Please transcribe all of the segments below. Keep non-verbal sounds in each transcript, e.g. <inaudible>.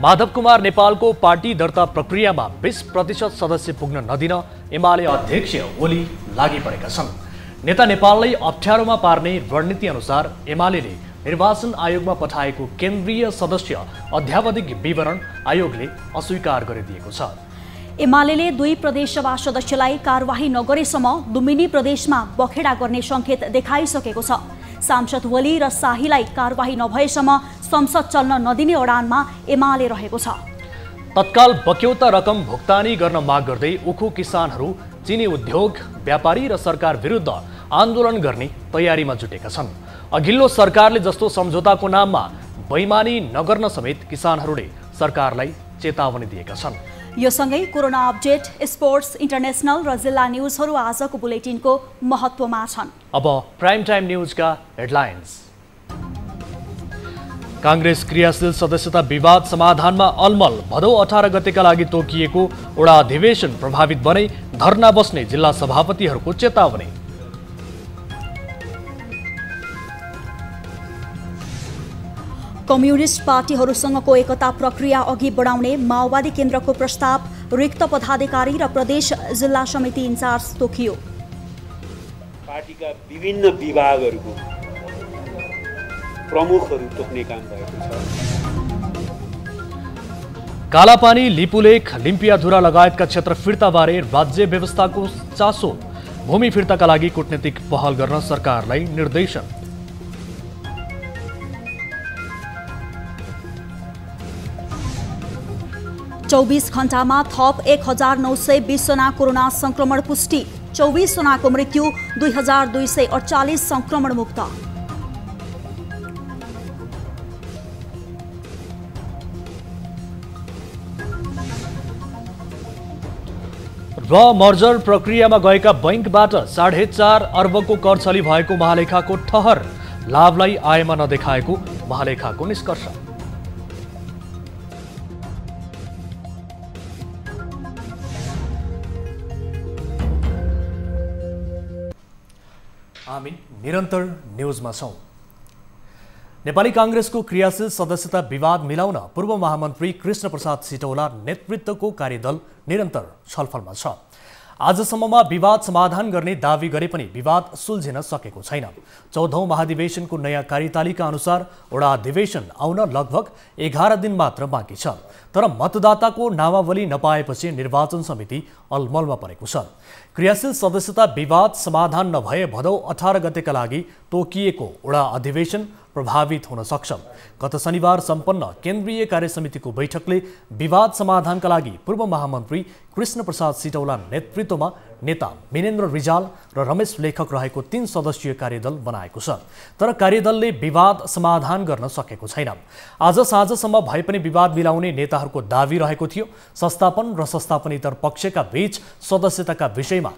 माधव कुमार नेपालको पार्टी दर्ता प्रक्रियामा बिस प्रतिशत सदस्य पुग्न नदिन एमाले अध्यक्ष ओली लागि परेका छन् नेता नेपाललाई अप्ठ्यारोमा पार्ने रणनीति अनुसार एमाले निर्वाचन आयोगमा पठाएको केन्द्रीय सदस्य अध्यावधिक विवरण आयोगले अस्वीकार गरिदिएको छ एमाले दुई प्रदेशसभा सदस्यलाई कारवाही नगरेसम्म दुमिनी प्रदेशमा बखेडा गर्ने सङ्केत देखाइसकेको छ सांसद ओली र शाहीलाई कारवाही नभएसम्म संसद चल्न नदिने अडानमा एमाले रहेको छ तत्काल बक्यौता रकम भुक्तानी गर्न माग गर्दै उखु किसानहरू चिनी उद्योग व्यापारी र सरकार विरुद्ध आन्दोलन गर्ने तयारीमा जुटेका छन् अघिल्लो सरकारले जस्तो सम्झौताको नाममा बैमानी नगर्न समेत किसानहरूले सरकारलाई चेतावनी दिएका छन् यो सँगै कोरोना अपडेट स्पोर्ट्स इन्टरनेसनल र जिल्ला न्युजहरू आजको बुलेटिनको महत्त्वमा छन् अब प्राइम टाइम न्युजका हेडलाइन्स काङ्ग्रेस क्रियाशील सदस्यता विवाद समाधानमा अलमल भदौ अठार गतेका लागि तोकिएको वडा अधिवेशन प्रभावित बने धरना बस्ने जिल्ला सभापतिहरूको चेतावनी कम्युनिस्ट पार्टीहरूसँगको एकता प्रक्रिया अघि बढाउने माओवादी केन्द्रको प्रस्ताव रिक्त पदाधिकारी र प्रदेश जिल्ला समिति इन्चार्ज तोकियो पार्टीका विभिन्न विभागहरूको प्रमुखहरू तोक्ने काम भएको छ कालापानी लिपुलेख लिम्पियाधुरा लगायतका क्षेत्र फिर्ताबारे राज्य व्यवस्थाको चासो भूमि फिर्ताका लागि कूटनीतिक पहल गर्न सरकारलाई निर्देशन चौबिस घण्टामा थप एक हजार नौ सय बिसजना कोरोना संक्रमण पुष्टि चौबिसजनाको मृत्यु दुई हजार दुई सय अडचालिस सङ्क्रमण मुक्त र मर्जर प्रक्रियामा गएका बैङ्कबाट साढे चार अर्बको करछली भएको महालेखाको ठहर लाभलाई आयमा नदेखाएको महालेखाको निष्कर्ष हामी निरन्तर न्युजमा छौँ नेपाली काङ्ग्रेसको क्रियाशील सदस्यता विवाद मिलाउन पूर्व महामन्त्री प्रसाद सिटौला नेतृत्वको कार्यदल निरन्तर छलफलमा छ आजसम्ममा विवाद समाधान गर्ने दावी गरे पनि विवाद सुल्झिन सकेको छैन चौधौँ महाधिवेशनको नयाँ कार्यतालिका अनुसार वडा अधिवेशन आउन लगभग एघार दिन मात्र बाँकी छ तर मतदाताको नामावली नपाएपछि निर्वाचन समिति अलमलमा परेको छ क्रियाशील सदस्यता विवाद समाधान नभए भदौ अठार गतेका लागि तोकिएको वडा अधिवेशन प्रभावित हुन सक्छ गत शनिबार सम्पन्न केन्द्रीय कार्यसमितिको बैठकले विवाद समाधानका लागि पूर्व महामन्त्री कृष्ण प्रसाद सिटौला नेतृत्वमा नेता मिनेन्द्र रिजाल र रमेश लेखक रहेको तीन सदस्यीय कार्यदल बनाएको छ तर कार्यदलले विवाद समाधान गर्न सकेको छैन आज साँझसम्म भए पनि विवाद मिलाउने नेताहरूको दावी रहेको थियो संस्थापन र संस्थापनेतर पक्षका बीच सदस्यताका विषयमा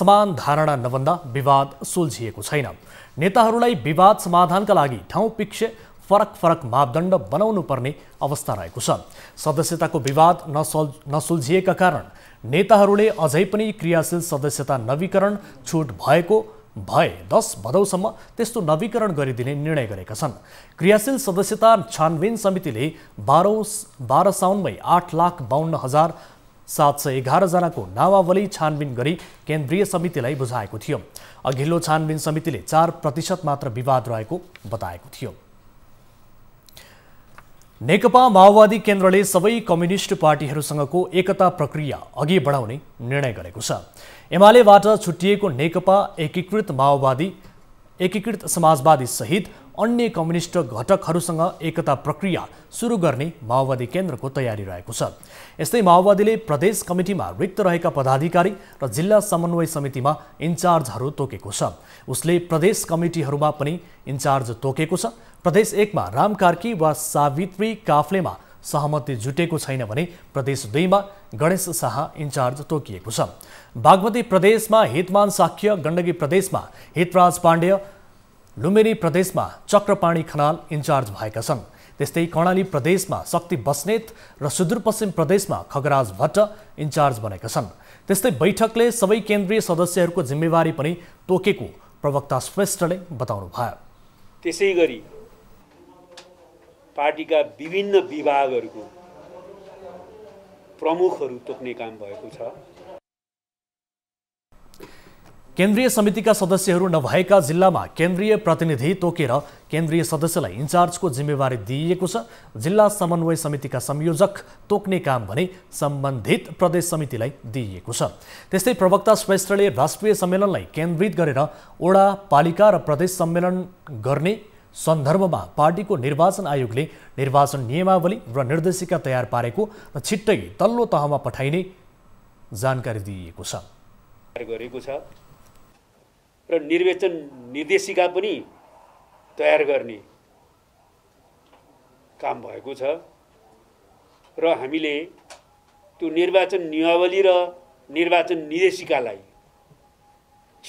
समान धारणा नभन्दा विवाद सुल्झिएको छैन नेताहरूलाई विवाद समाधानका लागि ठाउँ पिक्षे फरक फरक मापदण्ड बनाउनु पर्ने अवस्था रहेको छ सदस्यताको विवाद नसल नसुल्झिएका कारण नेताहरूले अझै पनि क्रियाशील सदस्यता नवीकरण छुट भएको भए दस भदौसम्म त्यस्तो नवीकरण गरिदिने निर्णय गरेका छन् क्रियाशील सदस्यता छानबिन समितिले बाह्रौँ बाह्र साउनमै आठ लाख बाहन्न हजार सात सय एघारजनाको नामावली छानबिन गरी केन्द्रीय समितिलाई बुझाएको थियो अघिल्लो छानबिन समितिले चार प्रतिशत मात्र विवाद रहेको बताएको थियो नेकपा माओवादी केन्द्रले सबै कम्युनिष्ट पार्टीहरूसँगको एकता प्रक्रिया अघि बढाउने निर्णय गरेको छ एमालेबाट छुट्टिएको नेकपा एकीकृत माओवादी एकीकृत समाजवादी सहित अन्य कम्युनिष्ट घटकहरूसँग एकता प्रक्रिया सुरु गर्ने माओवादी केन्द्रको तयारी रहेको छ यस्तै माओवादीले प्रदेश कमिटीमा रिक्त रहेका पदाधिकारी र जिल्ला समन्वय समितिमा इन्चार्जहरू तोकेको छ उसले प्रदेश कमिटीहरूमा पनि इन्चार्ज तोकेको छ प्रदेश एकमा राम कार्की वा सावित्री काफ्लेमा सहमति जुटेको छैन भने प्रदेश दुईमा गणेश शाह इन्चार्ज तोकिएको छ बागमती प्रदेशमा हितमान साख्य गण्डकी प्रदेशमा हितराज पाण्डेय लुम्बिनी प्रदेशमा चक्रपाणी खनाल इन्चार्ज भएका छन् त्यस्तै कर्णाली प्रदेशमा शक्ति बस्नेत र सुदूरपश्चिम प्रदेशमा खगराज भट्ट इन्चार्ज बनेका छन् त्यस्तै बैठकले सबै केन्द्रीय सदस्यहरूको जिम्मेवारी पनि तोकेको प्रवक्ता श्रेष्ठले बताउनु भयो त्यसै गरी पार्टीका विभिन्न विभागहरूको प्रमुखहरू तोक्ने काम भएको छ केन्द्रीय समितिका सदस्यहरू नभएका जिल्लामा केन्द्रीय प्रतिनिधि तोकेर केन्द्रीय सदस्यलाई इन्चार्जको जिम्मेवारी दिइएको छ जिल्ला समन्वय समितिका संयोजक तोक्ने काम भने सम्बन्धित प्रदेश समितिलाई दिइएको छ त्यस्तै प्रवक्ता श्रेष्ठले राष्ट्रिय सम्मेलनलाई केन्द्रित गरेर ओडा पालिका र प्रदेश सम्मेलन गर्ने सन्दर्भमा पार्टीको निर्वाचन आयोगले निर्वाचन नियमावली र निर्देशिका तयार पारेको र छिट्टै तल्लो तहमा पठाइने जानकारी दिइएको छ र निर्वाचन निर्देशिका पनि तयार गर्ने काम भएको छ र हामीले त्यो निर्वाचन नियमावली र निर्वाचन निर्देशिकालाई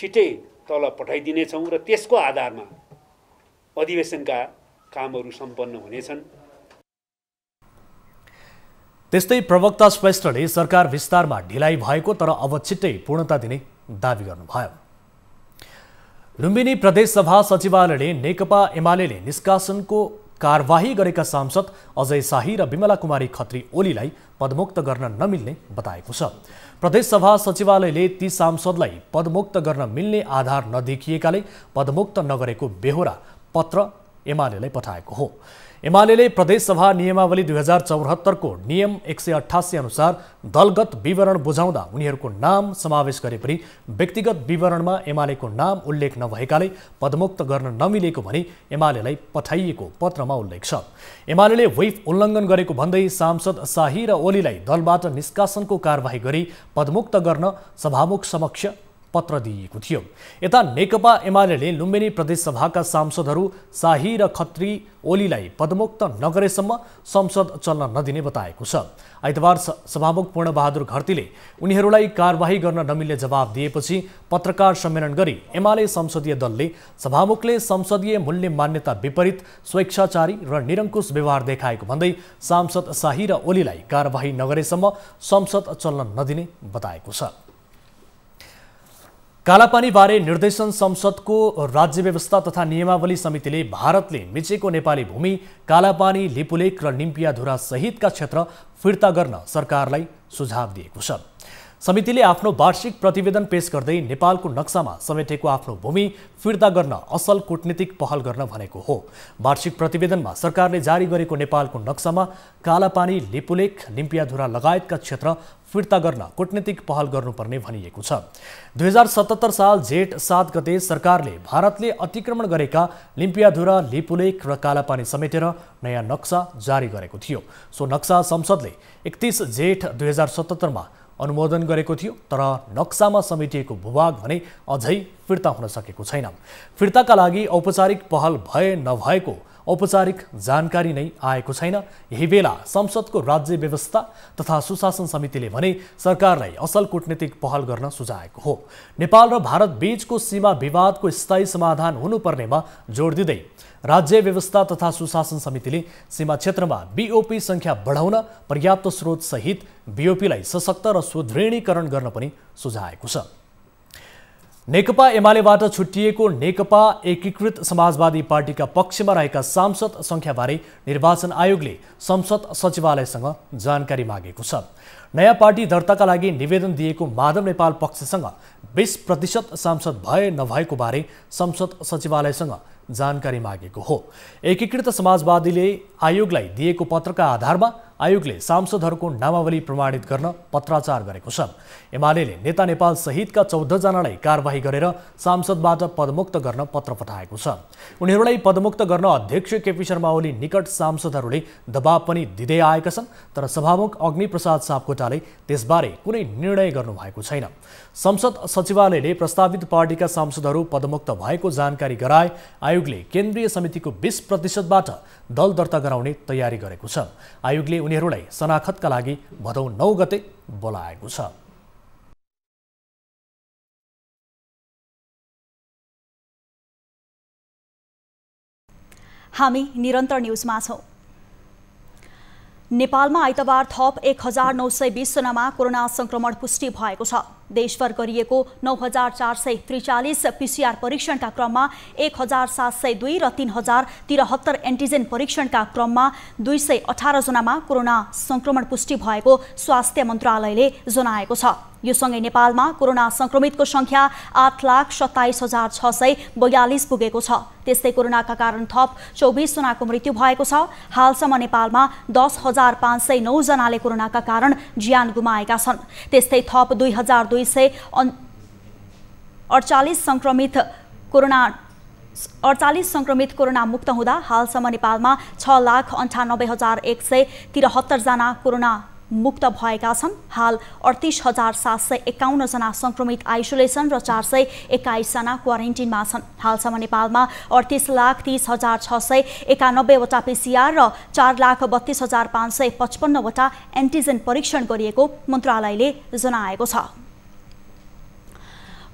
छिटै तल पठाइदिनेछौँ र त्यसको आधारमा अधिवेशनका कामहरू सम्पन्न हुनेछन् त्यस्तै प्रवक्ता श्रेष्ठले सरकार विस्तारमा ढिलाइ भएको तर अब छिट्टै पूर्णता दिने दावी गर्नुभयो लुम्बिनी प्रदेशसभा सचिवालयले नेकपा एमाले निष्कासनको कारवाही गरेका सांसद अजय शाही र विमला कुमारी खत्री ओलीलाई पदमुक्त गर्न नमिल्ने बताएको छ प्रदेशसभा सचिवालयले ती सांसदलाई पदमुक्त गर्न मिल्ने आधार नदेखिएकाले पदमुक्त नगरेको बेहोरा पत्र एमाले पठाएको हो एमाले प्रदेशसभा नियमावली दुई हजार चौहत्तरको नियम एक सय अठासी अनुसार दलगत विवरण बुझाउँदा उनीहरूको नाम समावेश गरे पनि व्यक्तिगत विवरणमा एमालेको नाम उल्लेख नभएकाले पदमुक्त गर्न नमिलेको भनी एमालेलाई पठाइएको पत्रमा उल्लेख छ एमाले व्हिप उल्लङ्घन गरेको भन्दै सांसद शाही र ओलीलाई दलबाट निष्कासनको कारवाही गरी पदमुक्त गर्न सभामुख समक्ष पत्र दिइएको थियो यता नेकपा एमाले लुम्बिनी प्रदेशसभाका सांसदहरू शाही र खत्री ओलीलाई पदमुक्त नगरेसम्म संसद चल्न नदिने बताएको छ आइतबार सभामुख पूर्णबहादुर घर्तीले उनीहरूलाई कारवाही गर्न नमिल्ने जवाब दिएपछि पत्रकार सम्मेलन गरी एमाले संसदीय दलले सभामुखले संसदीय मूल्य मान्यता विपरीत स्वेच्छाचारी र निरङ्कुश व्यवहार देखाएको भन्दै सांसद शाही र ओलीलाई कारवाही नगरेसम्म संसद चल्न नदिने बताएको छ कालापानीबारे निर्देशन संसदको राज्य व्यवस्था तथा नियमावली समितिले भारतले मिचेको नेपाली भूमि कालापानी लिपुलेक र निम्पियाधुरा सहितका क्षेत्र फिर्ता गर्न सरकारलाई सुझाव दिएको छ समितिले आफ्नो वार्षिक प्रतिवेदन पेश गर्दै नेपालको नक्सामा समेटेको आफ्नो भूमि फिर्ता गर्न असल कुटनीतिक पहल गर्न भनेको हो वार्षिक प्रतिवेदनमा सरकारले जारी गरेको नेपालको नक्सामा कालापानी लिपुलेख लिम्पियाधुरा लगायतका क्षेत्र फिर्ता गर्न कूटनीतिक पहल गर्नुपर्ने भनिएको छ दुई हजार सतहत्तर साल जेठ सात गते सरकारले भारतले अतिक्रमण गरेका लिम्पियाधुरा लिपुलेख र कालापानी समेटेर नयाँ नक्सा जारी गरेको थियो सो नक्सा संसदले एकतिस जेठ दुई हजार सतहत्तरमा अनुमोदन गरेको थियो तर नक्सामा समेटिएको भूभाग भने अझै फिर्ता हुन सकेको छैन फिर्ताका लागि औपचारिक पहल भए नभएको औपचारिक जानकारी नहीं आएको यही बेला संसद को राज्य व्यवस्था तथा सुशासन समिति ने सरकार असल कूटनीतिक पहल कर सुझाक हो नेपाल र भारत को सीमा विवाद को स्थायी समाधान में जोड दीद राज्य व्यवस्था तथा सुशासन समिति ने सीमा क्षेत्र में बीओपी संख्या बढ़ा पर्याप्त स्रोत सहित बीओपी सशक्त और सुदृढीकरण कर सुझाई नेकपा एमालेबाट छुट्टिएको नेकपा एकीकृत समाजवादी पार्टीका पक्षमा रहेका सांसद सङ्ख्याबारे निर्वाचन आयोगले संसद सचिवालयसँग जानकारी मागेको छ नयाँ पार्टी दर्ताका लागि निवेदन दिएको माधव नेपाल पक्षसँग बिस प्रतिशत सांसद भए नभएको बारे संसद सचिवालयसँग जानकारी मागेको हो एकीकृत समाजवादीले आयोगलाई दिएको पत्रका आधारमा आयोगले सांसदहरूको नामावली प्रमाणित गर्न पत्राचार गरेको छ एमाले नेता नेपाल सहितका चौधजनालाई कारवाही गरेर सांसदबाट पदमुक्त गर्न पत्र पठाएको छ उनीहरूलाई पदमुक्त गर्न अध्यक्ष केपी शर्मा ओली निकट सांसदहरूले दबाव पनि दिँदै आएका छन् तर सभामुख अग्निप्रसाद सापकोटाले त्यसबारे कुनै निर्णय गर्नु भएको छैन संसद सचिवालयले प्रस्तावित पार्टीका सांसदहरू पदमुक्त भएको जानकारी गराए आयोगले केन्द्रीय समितिको बिस प्रतिशतबाट दल दर्ता गराउने तयारी गरेको छ आयोगले उनीहरूलाई शनाखतका लागि भदौ नौ गते बोलाएको छ हामी निरन्तर न्युजमा छौँ नेपालमा आइतबार थप एक हजार नौ सय बिसजनामा कोरोना सङ्क्रमण पुष्टि भएको छ देशभर गरिएको नौ हजार चार सय त्रिचालिस पिसिआर परीक्षणका क्रममा एक हजार सात सय दुई र तीन हजार तिरहत्तर एन्टिजेन परीक्षणका क्रममा दुई सय अठारजनामा कोरोना संक्रमण पुष्टि भएको स्वास्थ्य मन्त्रालयले जनाएको छ यो सँगै नेपालमा कोरोना सङ्क्रमितको संख्या आठ लाख सत्ताइस हजार छ सय बयालिस पुगेको छ त्यस्तै कोरोनाका कारण थप चौबिसजनाको मृत्यु भएको छ हालसम्म नेपालमा दस हजार पाँच सय नौजनाले कोरोनाका कारण ज्यान गुमाएका छन् त्यस्तै थप दुई हजार दुई दुई सय अडचालिस सङ्क्रमित कोरोना अडचालिस सङ्क्रमित कोरोना मुक्त हुँदा हालसम्म नेपालमा छ लाख अन्ठानब्बे हजार एक सय त्रिहत्तरजना कोरोना मुक्त भएका छन् हाल अडतिस हजार सात सय एकाउन्नजना सङ्क्रमित आइसोलेसन र चार सय एक्काइसजना क्वारेन्टिनमा छन् हालसम्म नेपालमा अडतिस लाख तिस हजार छ सय एकानब्बेवटा पिसिआर र चार लाख बत्तिस हजार पाँच सय पचपन्नवटा एन्टिजेन परीक्षण गरिएको मन्त्रालयले जनाएको छ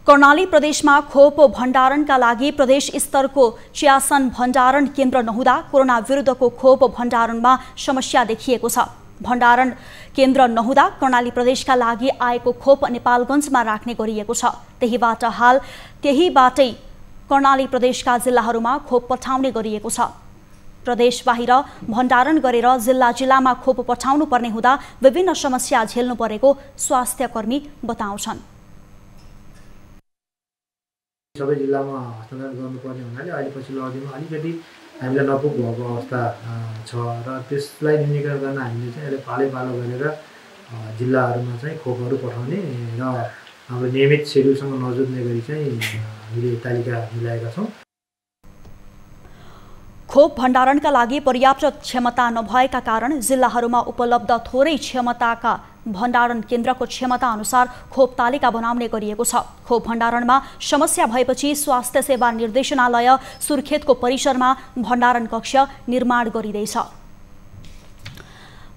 कर्णाली प्रदेशमा खोप भण्डारणका लागि प्रदेश स्तरको चियासन भण्डारण केन्द्र नहुँदा कोरोना विरुद्धको खोप भण्डारणमा समस्या देखिएको छ भण्डारण केन्द्र नहुँदा कर्णाली प्रदेशका लागि आएको खोप नेपालगञ्जमा राख्ने गरिएको छ त्यहीबाट हाल त्यहीबाटै कर्णाली प्रदेशका जिल्लाहरूमा खोप पठाउने गरिएको छ प्रदेश बाहिर भण्डारण गरेर जिल्ला जिल्लामा खोप पठाउनु पर्ने हुँदा विभिन्न समस्या झेल्नु परेको स्वास्थ्यकर्मी बताउँछन् सबै जिल्लामा हस्तान्तरण गर्नुपर्ने हुनाले अहिले पछिल्लो अवधिमा अलिकति हामीलाई नपुग भएको अवस्था छ र त्यसलाई न्यूनीकरण गर्न हामीले चाहिँ अहिले पालै पालो गरेर जिल्लाहरूमा चाहिँ खोपहरू पठाउने र हाम्रो नियमित सेड्युलसँग नजुट्ने गरी चाहिँ हामीले तालिका मिलाएका छौँ खोप भण्डारणका लागि पर्याप्त क्षमता नभएका कारण जिल्लाहरूमा उपलब्ध थोरै क्षमताका भण्डारण केन्द्रको क्षमता अनुसार खोप तालिका बनाउने गरिएको छ खोप भण्डारणमा समस्या भएपछि स्वास्थ्य सेवा निर्देशनालय सुर्खेतको परिसरमा भण्डारण कक्ष निर्माण गरिँदैछ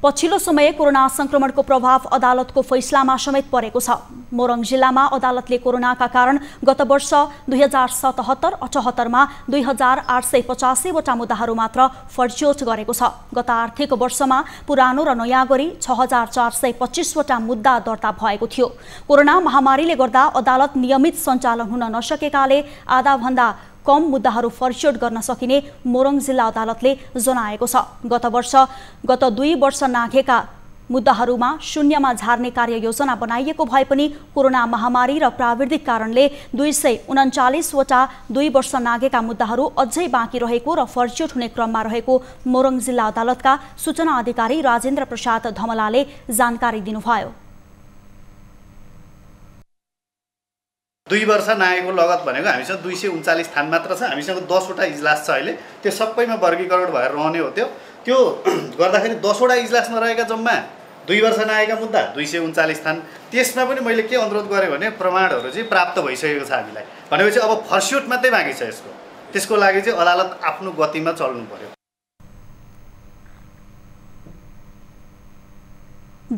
पछिल्लो समय कोरोना संक्रमणको प्रभाव अदालतको फैसलामा समेत परेको छ मोरङ जिल्लामा अदालतले कोरोनाका कारण गत वर्ष दुई हजार सतहत्तर अठहत्तरमा दुई हजार आठ सय पचासीवटा मुद्दाहरू मात्र फर्ज्योट गरेको छ गत आर्थिक वर्षमा पुरानो र नयाँ गरी छ हजार चार सय पच्चिसवटा मुद्दा दर्ता भएको थियो कोरोना महामारीले गर्दा अदालत नियमित सञ्चालन हुन नसकेकाले आधाभन्दा कम मुद्दाहरू फर्चोट गर्न सकिने मोरङ जिल्ला अदालतले जनाएको छ गत वर्ष गत दुई वर्ष नाघेका मुद्दाहरूमा शून्यमा झार्ने कार्ययोजना बनाइएको भए पनि कोरोना महामारी र प्राविधिक कारणले दुई सय उन्चालिसवटा दुई वर्ष नागेका मुद्दाहरू अझै बाँकी रहेको र फर्च्युट हुने क्रममा रहेको मोरङ जिल्ला अदालतका सूचना अधिकारी राजेन्द्र प्रसाद धमलाले जानकारी दिनुभयो दुई वर्ष नआएको लगत भनेको हामीसँग दुई सय उन्चालिस स्थान मात्र छ हामीसँग दसवटा इजलास छ अहिले त्यो सबैमा वर्गीकरण भएर रहने हो त्यो त्यो <clears throat> गर्दाखेरि दसवटा इजलासमा रहेका जम्मा दुई वर्ष नआएका मुद्दा दुई सय उन्चालिस स्थान त्यसमा पनि मैले के अनुरोध गरेँ भने प्रमाणहरू चाहिँ प्राप्त भइसकेको छ हामीलाई भनेपछि अब फर्स्युट मात्रै बाँकी छ यसको त्यसको लागि चाहिँ अदालत आफ्नो गतिमा चल्नु पऱ्यो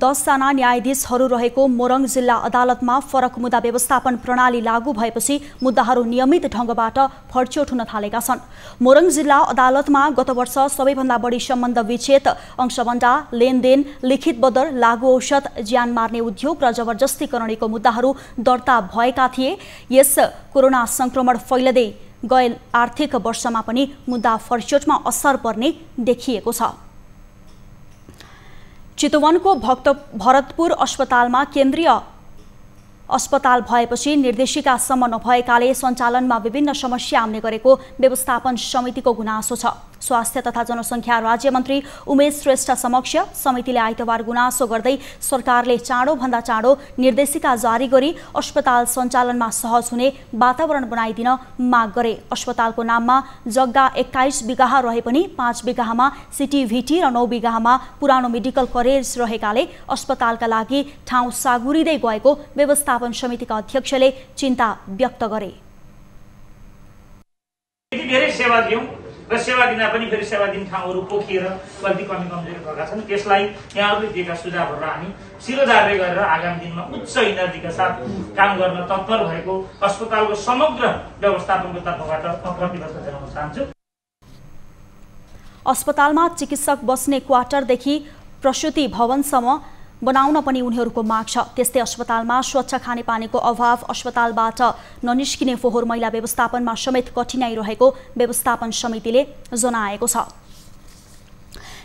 दसजना न्यायाधीशहरू रहेको मोरङ जिल्ला अदालतमा फरक मुद्दा व्यवस्थापन प्रणाली लागू भएपछि मुद्दाहरू नियमित ढङ्गबाट फर्च्योट हुन थालेका छन् मोरङ जिल्ला अदालतमा गत वर्ष सबैभन्दा बढी सम्बन्ध विच्छेद अंशभन्डा लेनदेन लिखित बदर लागु औषध ज्यान मार्ने उद्योग र जबरजस्तीकरणीको मुद्दाहरू दर्ता भएका थिए यस कोरोना सङ्क्रमण फैलदै गए आर्थिक वर्षमा पनि मुद्दा फर्चोटमा असर पर्ने देखिएको छ चितवनको भक्त भरतपुर अस्पतालमा केन्द्रीय अस्पताल भएपछि निर्देशिकासम्म नभएकाले सञ्चालनमा विभिन्न समस्या आउने गरेको व्यवस्थापन समितिको गुनासो छ स्वास्थ्य तथा जनसङ्ख्या राज्यमन्त्री उमेश श्रेष्ठ समक्ष समितिले आइतबार गुनासो गर्दै सरकारले चाँडोभन्दा चाँडो निर्देशिका जारी गरी अस्पताल सञ्चालनमा सहज हुने वातावरण बनाइदिन माग गरे अस्पतालको नाममा जग्गा एक्काइस बिगाह रहे पनि पाँच बिगाहमा सिटिभिटी र नौ बिगाहमा पुरानो मेडिकल कलेज रहेकाले अस्पतालका लागि ठाउँ सागुरिँदै गएको व्यवस्था व्यवस्थापन समितिका अध्यक्षले चिन्ता व्यक्त गरे धेरै सेवा दियौँ र सेवा दिँदा पनि फेरि सेवा दिने ठाउँहरू पोखिएर कति कमी कमजोरी भएका छन् त्यसलाई यहाँहरूले दिएका सुझावहरूलाई हामी शिरोधार्य गरेर आगामी दिनमा उच्च इनर्जीका साथ काम गर्न तत्पर भएको अस्पतालको समग्र व्यवस्थापनको तर्फबाट म प्रतिबद्ध जनाउन चाहन्छु अस्पतालमा चिकित्सक बस्ने क्वार्टरदेखि प्रसुति भवनसम्म बनाउन पनि उनीहरूको माग छ त्यस्तै अस्पतालमा स्वच्छ खानेपानीको अभाव अस्पतालबाट ननिस्किने फोहोर मैला व्यवस्थापनमा समेत कठिनाई रहेको व्यवस्थापन समितिले जनाएको छ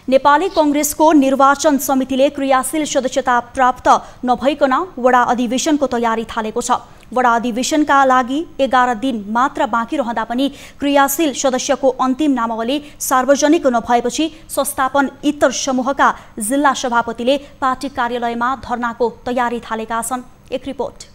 नेपाली कङ्ग्रेसको निर्वाचन समितिले क्रियाशील सदस्यता प्राप्त नभइकन वडा अधिवेशनको तयारी थालेको छ वडा अधिवेशनका लागि एघार दिन मात्र बाँकी रहँदा पनि क्रियाशील सदस्यको अन्तिम नामावली सार्वजनिक नभएपछि संस्थापन इतर समूहका जिल्ला सभापतिले पार्टी कार्यालयमा धरनाको तयारी थालेका छन् एक रिपोर्ट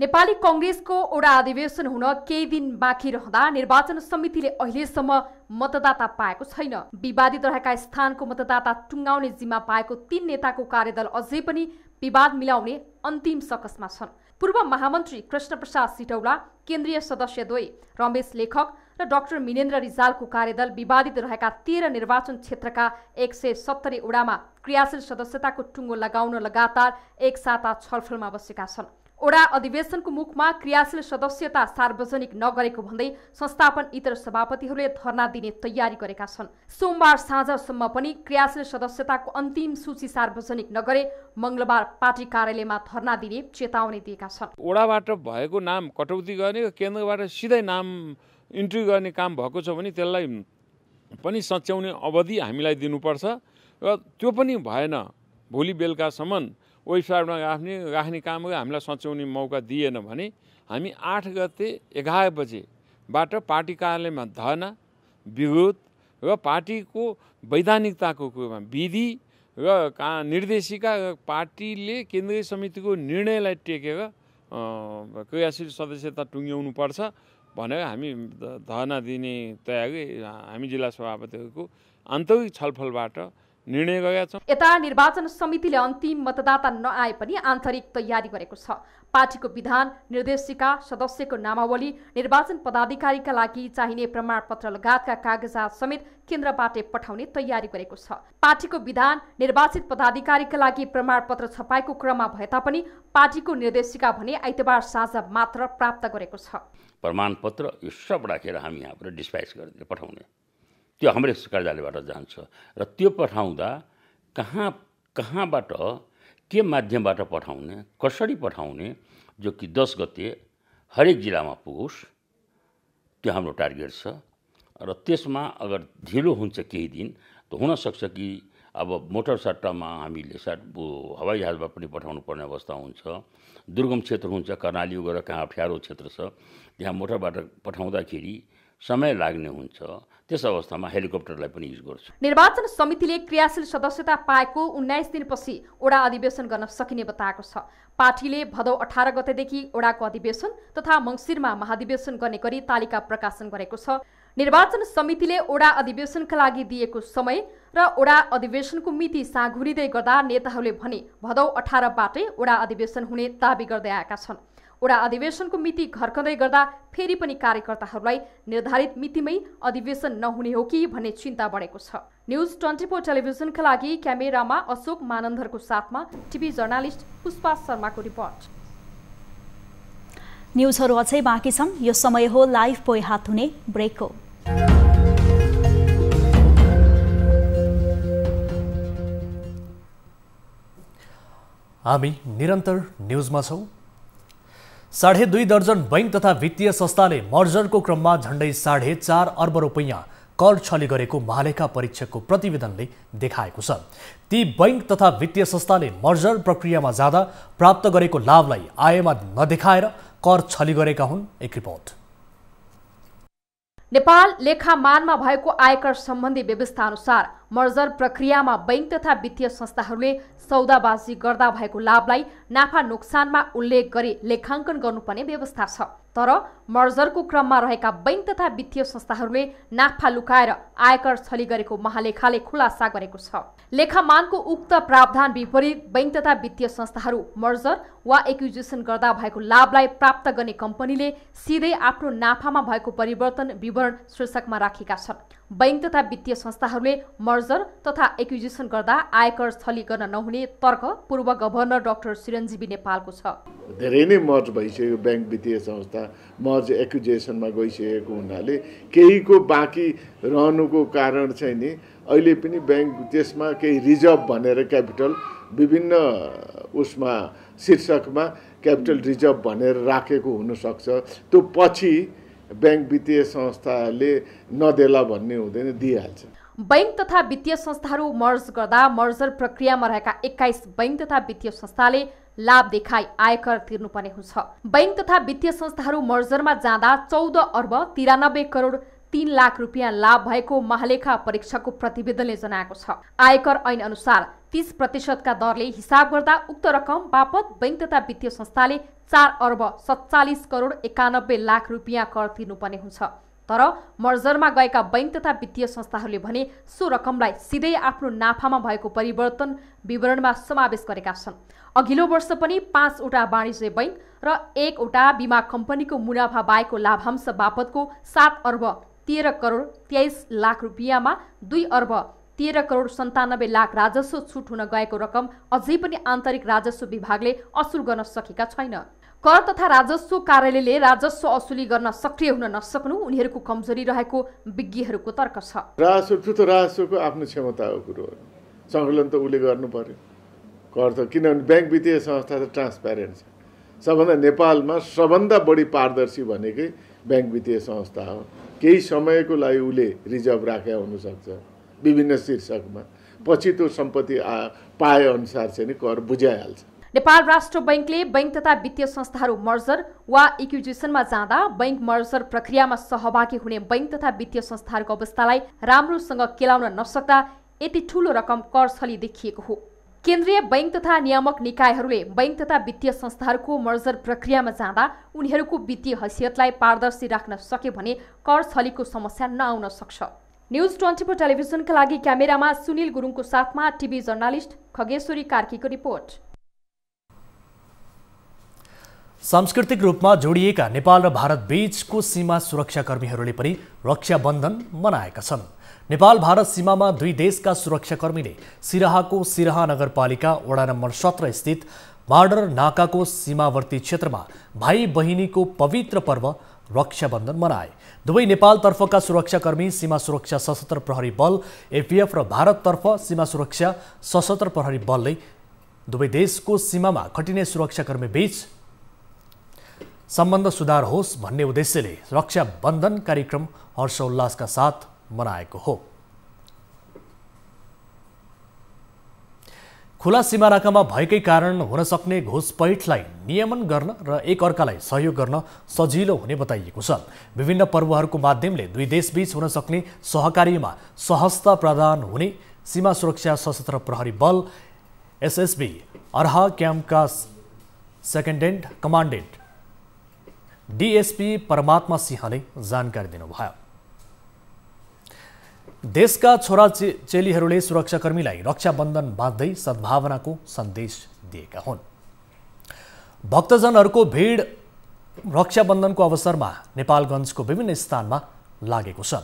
नेपाली कङ्ग्रेसको ओडा अधिवेशन हुन केही दिन बाँकी रहँदा निर्वाचन समितिले अहिलेसम्म मतदाता पाएको छैन विवादित रहेका स्थानको मतदाता टुङ्गाउने जिम्मा पाएको तीन नेताको कार्यदल अझै पनि विवाद मिलाउने अन्तिम सकसमा छन् पूर्व महामन्त्री कृष्णप्रसाद सिटौला केन्द्रीय सदस्यद्वय रमेश लेखक र डाक्टर मिनेन्द्र रिजालको कार्यदल विवादित रहेका तेह्र निर्वाचन क्षेत्रका एक सय सत्तरी ओडामा क्रियाशील सदस्यताको टुङ्गो लगाउन लगातार एक साता छलफलमा बसेका छन् ओडा अधिवेशनको मुखमा क्रियाशील सदस्यता सार्वजनिक नगरेको भन्दै संस्थापन इतर सभापतिहरूले धरना दिने तयारी गरेका छन् सोमबार साँझसम्म पनि क्रियाशील सदस्यताको अन्तिम सूची सार्वजनिक नगरे मङ्गलबार पार्टी कार्यालयमा धरना दिने चेतावनी दिएका छन् ओडाबाट भएको नाम कटौती गर्ने केन्द्रबाट सिधै नाम इन्ट्री गर्ने काम भएको छ भने त्यसलाई पनि सच्याउने अवधि हामीलाई दिनुपर्छ र त्यो पनि भएन भोलि बेलुकासम्म ओ हिसाबमा राख्ने राख्ने काम हामीलाई सच्याउने मौका दिएन भने हामी आठ गते एघार बजेबाट पार्टी कार्यालयमा धरना विरोध र पार्टीको वैधानिकताको कुरोमा विधि र का निर्देशिका र पार्टीले केन्द्रीय समितिको निर्णयलाई टेकेर क्रियाशील सदस्यता पर्छ भनेर हामी धरना दिने तयारी हामी जिल्ला सभापतिहरूको आन्तरिक छलफलबाट निर्णय गरेका यता निर्वाचन समितिले अन्तिम मतदाता नआए पनि आन्तरिक तयारी गरेको छ पार्टीको विधान निर्देशिका सदस्यको नामावली निर्वाचन पदाधिकारीका लागि चाहिने प्रमाणपत्र लगायतका कागजात समेत केन्द्रबाटै पठाउने तयारी गरेको छ पार्टीको विधान निर्वाचित पदाधिकारीका लागि प्रमाणपत्र छपाएको क्रममा भए तापनि पार्टीको निर्देशिका भने आइतबार साँझ मात्र प्राप्त गरेको छ प्रमाणपत्र यो सब राखेर हामी यहाँबाट डिस्पाइस गरेर पठाउने त्यो हाम्रो कार्यालयबाट जान्छ र त्यो पठाउँदा कहाँ कहाँबाट के माध्यमबाट पठाउने कसरी पठाउने जो कि दस गते हरेक जिल्लामा पुगोस् त्यो हाम्रो टार्गेट छ र त्यसमा अगर ढिलो हुन्छ केही दिन त हुनसक्छ कि अब मोटर सट्टामा हामीले साट हवाईजहाजमा पनि पठाउनु पर्ने अवस्था हुन्छ दुर्गम क्षेत्र हुन्छ कर्णाली गएर कहाँ अप्ठ्यारो क्षेत्र छ त्यहाँ मोटरबाट पठाउँदाखेरि समय लाग्ने हुन्छ त्यस अवस्थामा हेलिकप्टरलाई पनि युज गर्छ निर्वाचन समितिले क्रियाशील सदस्यता पाएको उन्नाइस दिनपछि ओडा अधिवेशन गर्न सकिने बताएको छ पार्टीले भदौ अठार गतेदेखि ओडाको अधिवेशन तथा मङ्सिरमा महाधिवेशन गर्ने गरी तालिका प्रकाशन गरेको छ निर्वाचन समितिले ओडा अधिवेशनका लागि दिएको समय र ओडा अधिवेशनको मिति साँघुरिँदै गर्दा नेताहरूले भने भदौ अठारबाटै ओडा अधिवेशन हुने दावी गर्दै आएका छन् वडा अधिवेशनको मिति घर्कँदै गर्दा फेरि पनि कार्यकर्ताहरूलाई निर्धारित मितिमै अधिवेशन नहुने हो कि भन्ने चिन्ता बढेको छ न्युज ट्वेन्टी फोर टेलिभिजनका लागि क्यामेरामा अशोक मानन्दरको साथमा टिभी जर्नालिस्ट पुष्पा शर्माको रिपोर्ट न्युजहरू अझै बाँकी छन् यो समय हो लाइभ बोय हात हुने ब्रेक हो हामी निरन्तर न्युजमा छौँ साढे दुई दर्जन बैङ्क तथा वित्तीय संस्थाले मर्जरको क्रममा झण्डै साढे चार अर्ब रुपियाँ कर छली गरेको महालेखा परीक्षकको प्रतिवेदनले देखाएको छ ती बैंक तथा वित्तीय संस्थाले मर्जर प्रक्रियामा जाँदा प्राप्त गरेको लाभलाई आयमा नदेखाएर कर छली गरेका हुन् एक रिपोर्ट नेपाल लेखा मानमा भएको आयकर सम्बन्धी व्यवस्था अनुसार मर्जर प्रक्रियामा बैङ्क तथा वित्तीय संस्थाहरूले सौदाबाजी गर्दा भएको लाभलाई नाफा नोक्सानमा उल्लेख गरी लेखाङ्कन गर्नुपर्ने व्यवस्था छ तर मर्जरको क्रममा रहेका बैङ्क तथा वित्तीय संस्थाहरूले नाफा लुकाएर आयकर छली गरेको महालेखाले खुलासा गरेको छ लेखामानको उक्त प्रावधान विपरीत बैङ्क तथा वित्तीय संस्थाहरू मर्जर वा एक्युजेसन गर्दा भएको लाभलाई प्राप्त गर्ने कम्पनीले सिधै आफ्नो नाफामा भएको परिवर्तन विवरण शीर्षकमा राखेका छन् बैंक तथा वित्तीय संस्थाहरूले मर्जर तथा एक्विजिसन गर्दा आयकर छली गर्न नहुने तर्क पूर्व गभर्नर डाक्टर चिरञ्जीवी नेपालको छ धेरै नै मर्ज भइसक्यो ब्याङ्क वित्तीय संस्था मर्ज एक्विजेसनमा गइसकेको हुनाले केहीको बाँकी रहनुको कारण चाहिँ नि अहिले पनि ब्याङ्क त्यसमा केही रिजर्भ भनेर क्यापिटल विभिन्न उसमा शीर्षकमा क्यापिटल रिजर्भ भनेर राखेको हुनसक्छ त्यो पछि ब्याङ्क वित्तीय संस्थाले नदेला भन्ने हुँदैन दिइहाल्छ बैङ्क तथा वित्तीय संस्थाहरू मर्ज गर्दा मर्जर प्रक्रियामा रहेका एक्काइस बैङ्क तथा वित्तीय संस्थाले लाभ देखाई आयकर तिर्नुपर्ने हुन्छ बैङ्क तथा वित्तीय संस्थाहरू मर्जरमा जाँदा चौध अर्ब तिरानब्बे करोड तीन लाख रुपियाँ लाभ भएको महालेखा परीक्षकको प्रतिवेदनले जनाएको छ आयकर ऐन अनुसार तिस प्रतिशतका दरले हिसाब गर्दा उक्त रकम बापत बैङ्क तथा वित्तीय संस्थाले चार अर्ब सत्तालिस करोड एकानब्बे लाख रुपियाँ कर तिर्नुपर्ने हुन्छ तर मर्जरमा गएका बैङ्क तथा वित्तीय संस्थाहरूले भने सो रकमलाई सिधै आफ्नो नाफामा भएको परिवर्तन विवरणमा समावेश गरेका छन् अघिल्लो वर्ष पनि पाँचवटा वाणिज्य बैङ्क र एकवटा बिमा कम्पनीको मुनाफा बाहेको लाभांश बापतको सात अर्ब तेह्र करोड तेइस लाख रुपियाँमा दुई अर्ब तेह्र करोड सन्तानब्बे लाख राजस्व छुट हुन गएको रकम अझै पनि आन्तरिक राजस्व विभागले असुल गर्न सकेका छैन कर तथा राजस्व कार्यालयले राजस्व असुली गर्न सक्रिय हुन नसक्नु उनीहरूको कमजोरी रहेको विज्ञहरूको तर्क छ राजस्व त्यो त राजस्वको आफ्नो क्षमता हो कुरो हो सङ्कलन त उसले गर्नु पर्यो कर त किनभने ब्याङ्क वित्तीय संस्था त ट्रान्सप्यारेन्ट छ सबभन्दा नेपालमा सबभन्दा बढी पारदर्शी भनेकै ब्याङ्क वित्तीय संस्था हो केही समयको लागि उसले रिजर्भ राखेका हुनसक्छ विभिन्न शीर्षकमा पछि त्यो सम्पत्ति अनुसार चाहिँ कर बुझाइहाल्छ नेपाल राष्ट्र बैङ्कले बैङ्क तथा वित्तीय संस्थाहरू मर्जर वा इक्विजिसनमा जाँदा बैङ्क मर्जर प्रक्रियामा सहभागी हुने बैङ्क तथा वित्तीय संस्थाहरूको अवस्थालाई राम्रोसँग केलाउन नसक्दा यति ठुलो रकम कर छली देखिएको हो केन्द्रीय बैङ्क तथा नियामक निकायहरूले बैङ्क तथा वित्तीय संस्थाहरूको मर्जर प्रक्रियामा जाँदा उनीहरूको वित्तीय हैसियतलाई पारदर्शी राख्न सके भने कर छलीको समस्या नआउन सक्छ न्युज ट्वेन्टी फोर टेलिभिजनका लागि क्यामेरामा सुनिल गुरुङको साथमा टिभी जर्नालिस्ट खगेश्वरी कार्कीको रिपोर्ट सांस्कृतिक रूपमा जोडिएका नेपाल र भारत बीचको सीमा सुरक्षाकर्मीहरूले पनि रक्षाबन्धन मनाएका छन् नेपाल भारत सीमामा दुई देशका सुरक्षाकर्मीले सिराहाको सिराहा नगरपालिका वडा नम्बर सत्र स्थित मार्डर नाकाको सीमावर्ती क्षेत्रमा भाइ बहिनीको पवित्र पर्व रक्षाबन्धन मनाए दुवै नेपालतर्फका सुरक्षाकर्मी सीमा सुरक्षा सशस्त्र प्रहरी बल एपिएफ र भारततर्फ सीमा सुरक्षा सशस्त्र प्रहरी बलले दुवै देशको सीमामा खटिने सुरक्षाकर्मी बीच सम्बन्ध सुधार होस् भन्ने उद्देश्यले रक्षाबन्धन कार्यक्रम हर्षोल्लासका साथ मनाएको हो खुला सीमा सिमानाकामा भएकै कारण हुन सक्ने घुसपैठलाई नियमन गर्न र एकअर्कालाई सहयोग गर्न सजिलो हुने बताइएको छ विभिन्न पर्वहरूको माध्यमले दुई देशबीच हुन सक्ने सहकारीमा सहजता प्रदान हुने सीमा सुरक्षा सशस्त्र प्रहरी बल एसएसबी अर्ह क्याम्पका सेकेन्डेन्ट कमान्डेन्ट डिएसपी परमात्मा सिंहले जानकारी दिनुभयो देशका छोरा चेलीहरूले सुरक्षाकर्मीलाई रक्षाबन्धन बाँध्दै सद्भावनाको सन्देश दिएका हुन् भक्तजनहरूको भिड रक्षाबन्धनको अवसरमा नेपालगञ्जको विभिन्न स्थानमा लागेको छ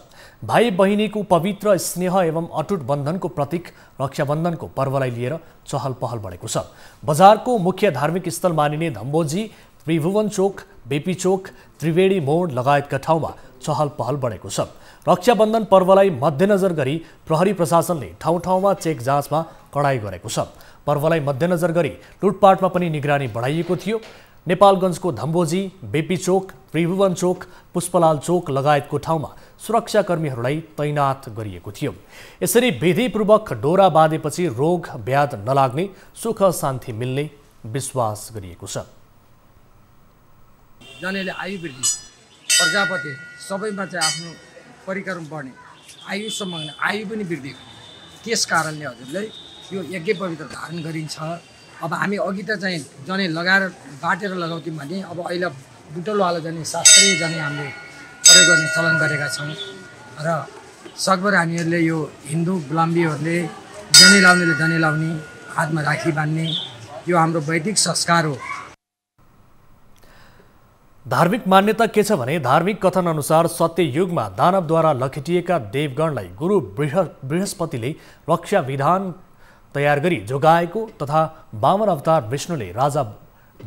भाइ बहिनीको पवित्र स्नेह एवं अटुट बन्धनको प्रतीक रक्षाबन्धनको पर्वलाई लिएर चहल पहल बढेको छ बजारको मुख्य धार्मिक स्थल मानिने धम्बोजी त्रिभुवन चोक बेपी चोक त्रिवेणी मोड लगायतका ठाउँमा चहल पहल बढेको छ रक्षाबन्धन पर्वलाई मध्यनजर गरी प्रहरी प्रशासनले ठाउँ ठाउँमा चेक जाँचमा कडाई गरेको छ पर्वलाई मध्यनजर गरी लुटपाटमा पनि निगरानी बढाइएको थियो नेपालगञ्जको धम्बोजी बेपी चोक त्रिभुवन चोक पुष्पलाल चोक लगायतको ठाउँमा सुरक्षाकर्मीहरूलाई तैनात गरिएको थियो यसरी विधिपूर्वक डोरा बाँधेपछि रोग ब्याध नलाग्ने सुख शान्ति मिल्ने विश्वास गरिएको छ जनैले आयुर्वेदिक प्रजापति सबैमा चाहिँ आफ्नो परिक्रम बढ्ने आयुसम्म आयु पनि वृद्धि त्यस कारणले हजुरलाई यो यज्ञ पवित्र धारण गरिन्छ अब हामी अघि त चाहिँ जने लगाएर बाटेर लगाउँथ्यौँ भने अब अहिले बुटलवाला जाने शास्त्रीय जाने हामीले प्रयोग गर्ने चलन गरेका छौँ र सकभर हामीहरूले यो हिन्दू गुलाम्बीहरूले जने लाउनेले जने लाउने हातमा राखी बाँध्ने यो हाम्रो वैदिक संस्कार हो धार्मिक मान्यता के छ भने धार्मिक कथनअनुसार सत्ययुगमा दानवद्वारा लखेटिएका देवगणलाई गुरु बृह बृहस्पतिले रक्षा विधान तयार गरी जोगाएको तथा बामन अवतार विष्णुले राजा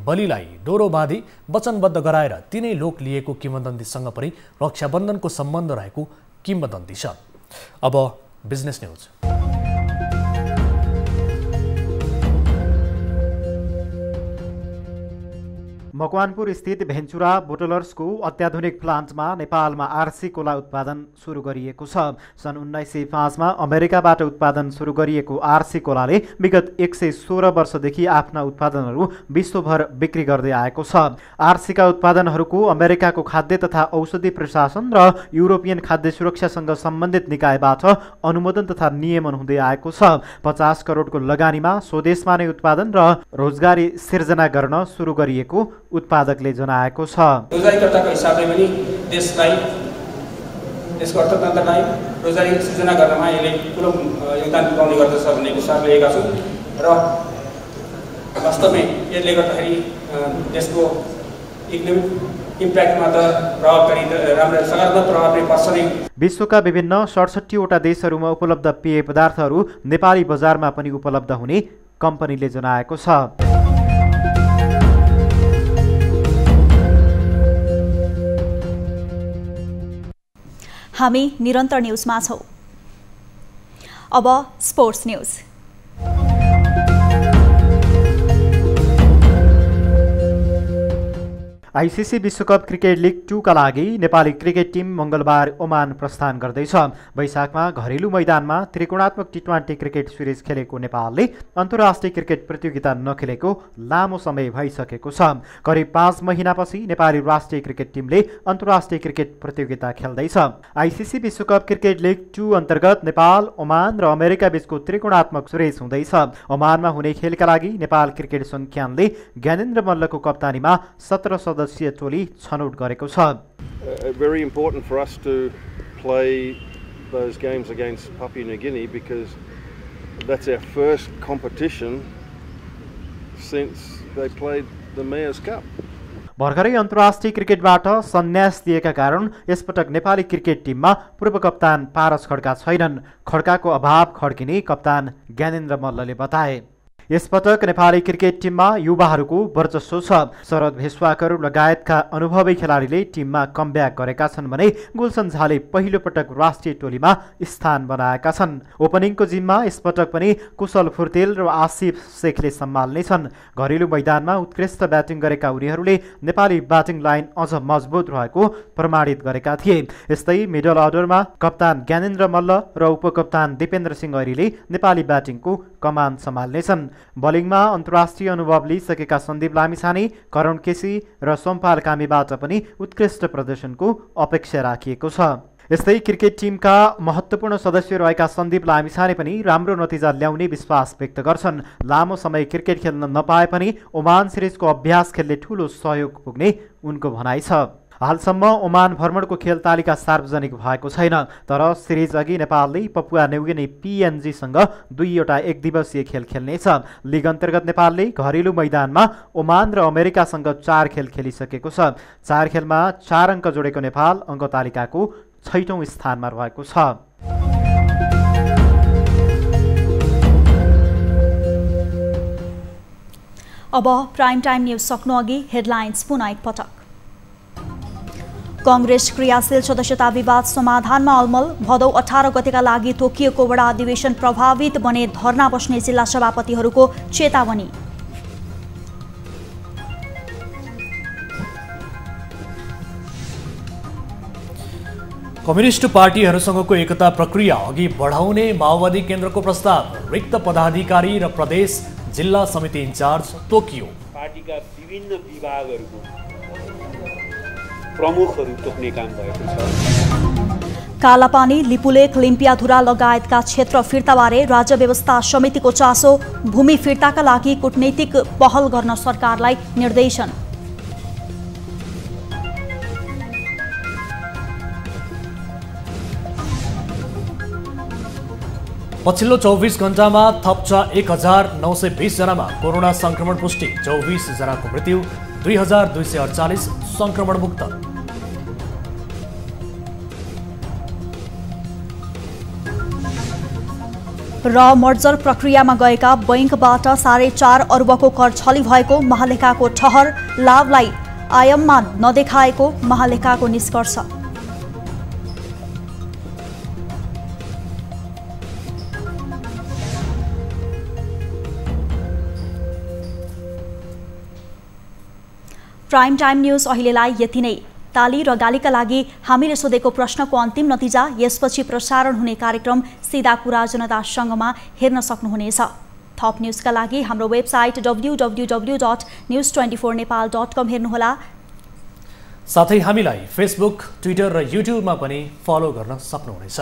बलिलाई डोरो बाँधी वचनबद्ध गराएर तिनै लोक लिएको किम्बदन्तीसँग पनि रक्षाबन्धनको सम्बन्ध रहेको किम्बदन्ती छ अब बिजनेस न्युज मकवानपुर स्थित भेन्चुरा बोटलर्सको अत्याधुनिक प्लान्टमा नेपालमा आरसी कोला उत्पादन सुरु गरिएको छ सन् उन्नाइस सय पाँचमा अमेरिकाबाट उत्पादन सुरु गरिएको आरसी कोलाले विगत एक सय सोह्र वर्षदेखि आफ्ना उत्पादनहरू विश्वभर बिक्री गर्दै आएको छ आरसीका उत्पादनहरूको अमेरिकाको खाद्य तथा औषधि प्रशासन र युरोपियन खाद्य सुरक्षासँग सम्बन्धित निकायबाट अनुमोदन तथा नियमन हुँदै आएको छ पचास करोडको लगानीमा स्वदेशमा नै उत्पादन र रोजगारी सिर्जना गर्न सुरु गरिएको उत्पादकले जनाएको छ रोजगारीकर्ताको हिसाबले पनि देशलाई देशको अर्थतन्त्रलाई रोजगारी सृजना गर्नमा यसले ठुलो योगदान पुर्याउने गर्दछ भन्ने विश्वास लिएका छौँ र वास्तवमै यसले गर्दाखेरि देशको इकोनोमिक विश्वका विभिन्न सडसठीवटा देशहरूमा उपलब्ध पेय पदार्थहरू नेपाली बजारमा पनि उपलब्ध हुने कम्पनीले जनाएको छ हामी निरन्तर न्युजमा छौँ अब स्पोर्ट्स न्युज आइसिसी विश्वकप क्रिकेट लिग टूका लागि नेपाली क्रिकेट टिम मङ्गलबार ओमान प्रस्थान गर्दैछ वैशाखमा घरेलु मैदानमा त्रिकोणात्मक टी ट्वेन्टी क्रिकेट सिरिज खेलेको नेपालले अन्तर्राष्ट्रिय क्रिकेट प्रतियोगिता नखेलेको लामो समय भइसकेको छ करिब पाँच महिनापछि नेपाली राष्ट्रिय क्रिकेट टिमले अन्तर्राष्ट्रिय क्रिकेट प्रतियोगिता खेल्दैछ आइसिसी विश्वकप क्रिकेट लिग टू अन्तर्गत नेपाल ओमान र अमेरिका बीचको त्रिकोणात्मक सिरिज हुँदैछ ओमानमा हुने खेलका लागि नेपाल क्रिकेट सङ्ख्यानले ज्ञानेन्द्र मल्लको कप्तानीमा सत्र सदस्य सदस्यीय टोली छनौट गरेको छ very important for us to play those games against Papua New Guinea because that's our first competition since they played the Mayor's Cup. भर्खरै अन्तर्राष्ट्रिय क्रिकेटबाट सन्यास लिएका कारण यसपटक नेपाली क्रिकेट टिममा पूर्व कप्तान पारस खड्का छैनन् खड्काको अभाव खड्किने कप्तान ज्ञानेन्द्र मल्लले बताए यसपटक नेपाली क्रिकेट टिममा युवाहरूको वर्चस्व छ शरद भेस्वाकर लगायतका अनुभवी खेलाडीले टिममा कमब्याक गरेका छन् भने गुलसन झाले पहिलो पटक राष्ट्रिय टोलीमा स्थान बनाएका छन् ओपनिङको जिम्मा यसपटक पनि कुशल फुर्तेल र आसिफ शेखले सम्हाल्नेछन् घरेलु मैदानमा उत्कृष्ट ब्याटिङ गरेका उनीहरूले नेपाली ब्याटिङ लाइन अझ मजबुत रहेको प्रमाणित गरेका थिए यस्तै मिडल अर्डरमा कप्तान ज्ञानेन्द्र मल्ल र उपकप्तान दिपेन्द्र सिंह अरीले नेपाली ब्याटिङको कमान सम्हाल्नेछन् बलिङमा अन्तर्राष्ट्रिय अनुभव लिइसकेका सन्दीप लामिछाने करण केसी र सोमपाल कामीबाट पनि उत्कृष्ट प्रदर्शनको अपेक्षा राखिएको छ यस्तै क्रिकेट टिमका महत्त्वपूर्ण सदस्य रहेका सन्दीप लामिछाने पनि राम्रो नतिजा ल्याउने विश्वास व्यक्त गर्छन् लामो समय क्रिकेट खेल्न नपाए पनि ओमान सिरिजको अभ्यास खेल्ने ठूलो सहयोग पुग्ने उनको भनाइ छ हालसम्म ओमान भ्रमणको खेल तालिका सार्वजनिक भएको छैन तर सिरिज अघि नेपालले पपुवा न्युगिनी पिएनजीसँग दुईवटा एक दिवसीय खेल खेल्नेछ लिग अन्तर्गत नेपालले घरेलु मैदानमा ओमान र अमेरिकासँग चार खेल खेलिसकेको छ चार खेलमा चार अङ्क जोडेको नेपाल अङ्क तालिकाको छैटौँ स्थानमा रहेको छ अब प्राइम टाइम न्युज सक्नु अघि हेडलाइन्स पुनः एकपटक कङ्ग्रेस क्रियाशील सदस्यता विवाद समाधानमा अलमल भदौ अठार गतेका लागि तोकिएको वडा अधिवेशन प्रभावित बने धरना बस्ने जिल्ला सभापतिहरूको चेतावनी कम्युनिस्ट पार्टीहरूसँगको एकता प्रक्रिया अघि बढाउने माओवादी केन्द्रको प्रस्ताव रिक्त पदाधिकारी र प्रदेश जिल्ला समिति इन्चार्ज तोकियो पार्टीका विभिन्न विभागहरूको प्रमुखहरू तोक्ने काम भएको छ कालापानी लिपुलेख लिम्पियाधुरा लगायतका क्षेत्र फिर्ताबारे राज्य व्यवस्था समितिको चासो भूमि फिर्ताका लागि कूटनीतिक पहल गर्न सरकारलाई निर्देशन पछिल्लो चौबिस घण्टामा थप्छ एक हजार नौ सय बिसजनामा कोरोना संक्रमण पुष्टि चौबिसजनाको मृत्यु दुई हजार दुई र मर्जर प्रक्रियामा गएका बैङ्कबाट साढे चार अर्बको कर छली भएको महालेखाको ठहर लाभलाई आयममा नदेखाएको महालेखाको निष्कर्ष प्राइम टाइम न्युज अहिलेलाई यति नै ताली र गालीका लागि हामीले सोधेको प्रश्नको अन्तिम नतिजा यसपछि प्रसारण हुने कार्यक्रम सिधा कुरा जनतासँगमा हेर्न सक्नुहुनेछ थप न्युजका लागि हाम्रो website W W W dot news twenty four Nepal dot com हेर्नुहोला साथै हामीलाई फेसबुक ट्विटर र युट्युबमा पनि फलो गर्न सक्नुहुनेछ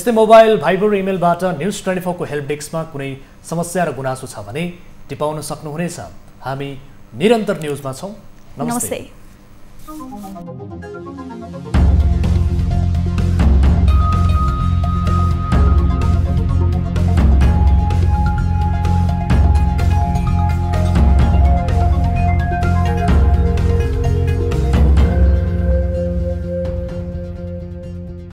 यस्तै मोबाइल भाइबर इमेलबाट न्युज ट्वेन्टी फोरको हेल्प डेस्कमा कुनै समस्या र गुनासो छ भने टिपाउन सक्नुहुनेछ हामी निरन्तर न्युजमा छौँ não sei